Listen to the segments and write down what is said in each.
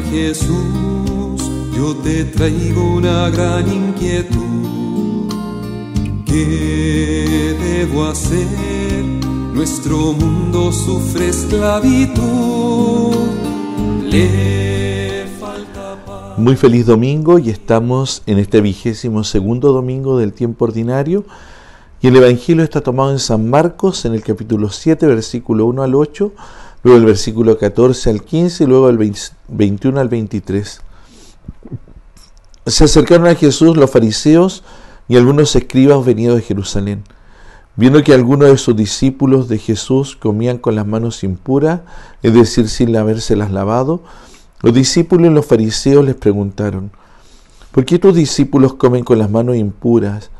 Jesús, yo te traigo una gran inquietud. ¿Qué debo hacer? Nuestro mundo sufre esclavitud. Le falta paz. Muy feliz domingo y estamos en este vigésimo segundo domingo del tiempo ordinario. Y el Evangelio está tomado en San Marcos, en el capítulo 7, versículo 1 al 8, luego el versículo 14 al 15 y luego el 21 al 23. Se acercaron a Jesús los fariseos y algunos escribas venidos de Jerusalén. Viendo que algunos de sus discípulos de Jesús comían con las manos impuras, es decir, sin habérselas lavado, los discípulos y los fariseos les preguntaron, ¿por qué tus discípulos comen con las manos impuras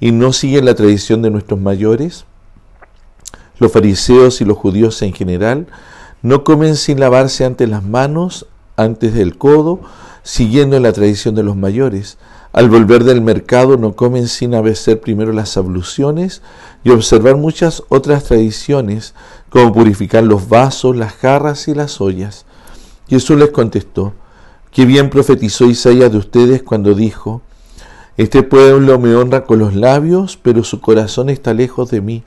y no siguen la tradición de nuestros mayores? Los fariseos y los judíos en general no comen sin lavarse antes las manos, antes del codo, siguiendo la tradición de los mayores. Al volver del mercado no comen sin abecer primero las abluciones y observar muchas otras tradiciones, como purificar los vasos, las jarras y las ollas. Jesús les contestó, Qué bien profetizó Isaías de ustedes cuando dijo, Este pueblo me honra con los labios, pero su corazón está lejos de mí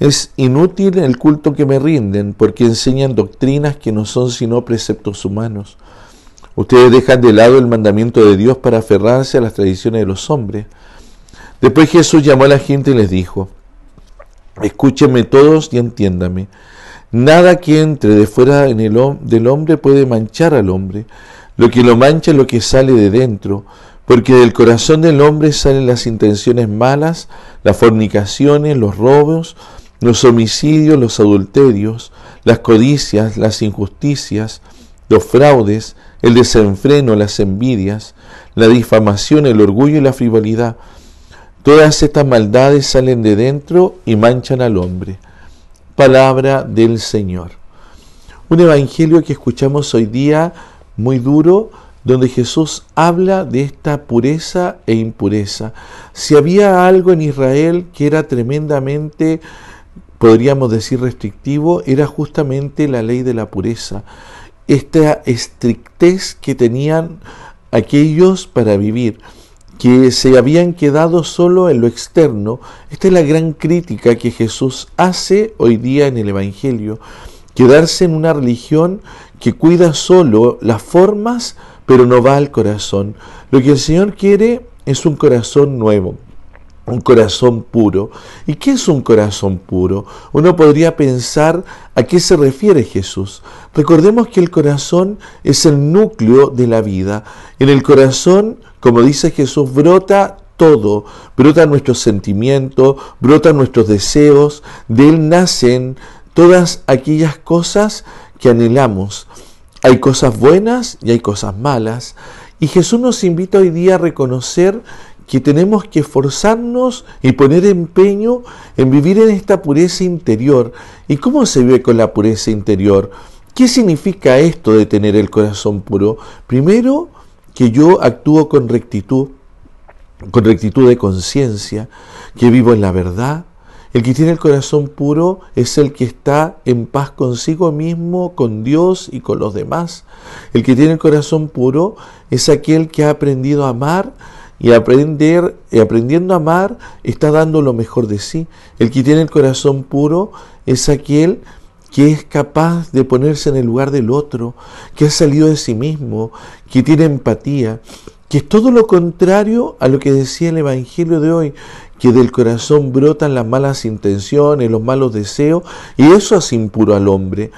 es inútil el culto que me rinden porque enseñan doctrinas que no son sino preceptos humanos. Ustedes dejan de lado el mandamiento de Dios para aferrarse a las tradiciones de los hombres. Después Jesús llamó a la gente y les dijo, escúchenme todos y entiéndame. Nada que entre de fuera en el, del hombre puede manchar al hombre. Lo que lo mancha es lo que sale de dentro, porque del corazón del hombre salen las intenciones malas, las fornicaciones, los robos, los homicidios, los adulterios, las codicias, las injusticias, los fraudes, el desenfreno, las envidias, la difamación, el orgullo y la frivolidad. Todas estas maldades salen de dentro y manchan al hombre. Palabra del Señor. Un evangelio que escuchamos hoy día muy duro, donde Jesús habla de esta pureza e impureza. Si había algo en Israel que era tremendamente podríamos decir restrictivo, era justamente la ley de la pureza, esta estrictez que tenían aquellos para vivir que se habían quedado solo en lo externo. Esta es la gran crítica que Jesús hace hoy día en el Evangelio. Quedarse en una religión que cuida solo las formas, pero no va al corazón. Lo que el Señor quiere es un corazón nuevo, un corazón puro. ¿Y qué es un corazón puro? Uno podría pensar a qué se refiere Jesús. Recordemos que el corazón es el núcleo de la vida. En el corazón, como dice Jesús, brota todo, brota nuestros sentimientos, brota nuestros deseos, de él nacen todas aquellas cosas que anhelamos. Hay cosas buenas y hay cosas malas. Y Jesús nos invita hoy día a reconocer que tenemos que esforzarnos y poner empeño en vivir en esta pureza interior. ¿Y cómo se vive con la pureza interior? ¿Qué significa esto de tener el corazón puro? Primero, que yo actúo con rectitud, con rectitud de conciencia, que vivo en la verdad. El que tiene el corazón puro es el que está en paz consigo mismo, con Dios y con los demás. El que tiene el corazón puro es aquel que ha aprendido a amar y, aprender, y aprendiendo a amar está dando lo mejor de sí. El que tiene el corazón puro es aquel que es capaz de ponerse en el lugar del otro, que ha salido de sí mismo, que tiene empatía, que es todo lo contrario a lo que decía el Evangelio de hoy, que del corazón brotan las malas intenciones, los malos deseos, y eso hace impuro al hombre.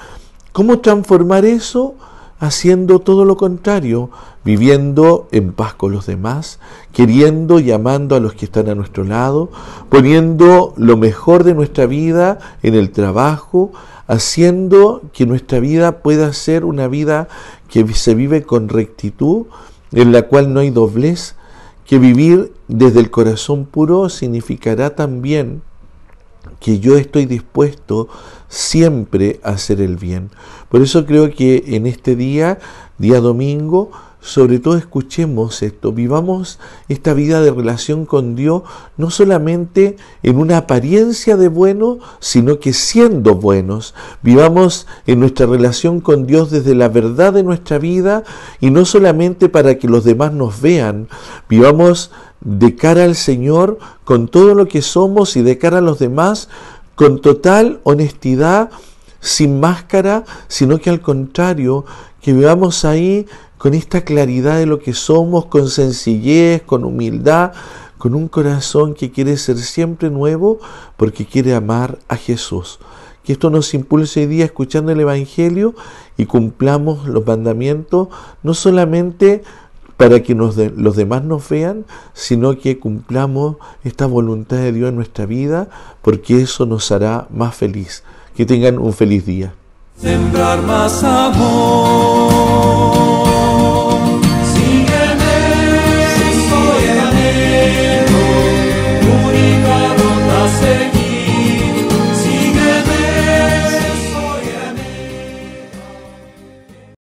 ¿Cómo transformar eso? haciendo todo lo contrario, viviendo en paz con los demás, queriendo y amando a los que están a nuestro lado, poniendo lo mejor de nuestra vida en el trabajo, haciendo que nuestra vida pueda ser una vida que se vive con rectitud, en la cual no hay doblez, que vivir desde el corazón puro significará también que yo estoy dispuesto siempre a hacer el bien. Por eso creo que en este día, día domingo, sobre todo escuchemos esto, vivamos esta vida de relación con Dios no solamente en una apariencia de bueno, sino que siendo buenos, vivamos en nuestra relación con Dios desde la verdad de nuestra vida y no solamente para que los demás nos vean, vivamos de cara al Señor con todo lo que somos y de cara a los demás con total honestidad sin máscara, sino que al contrario, que vivamos ahí con esta claridad de lo que somos, con sencillez, con humildad, con un corazón que quiere ser siempre nuevo porque quiere amar a Jesús. Que esto nos impulse hoy día escuchando el Evangelio y cumplamos los mandamientos, no solamente para que los demás nos vean, sino que cumplamos esta voluntad de Dios en nuestra vida, porque eso nos hará más feliz. Que tengan un feliz día. Sembrar más amor.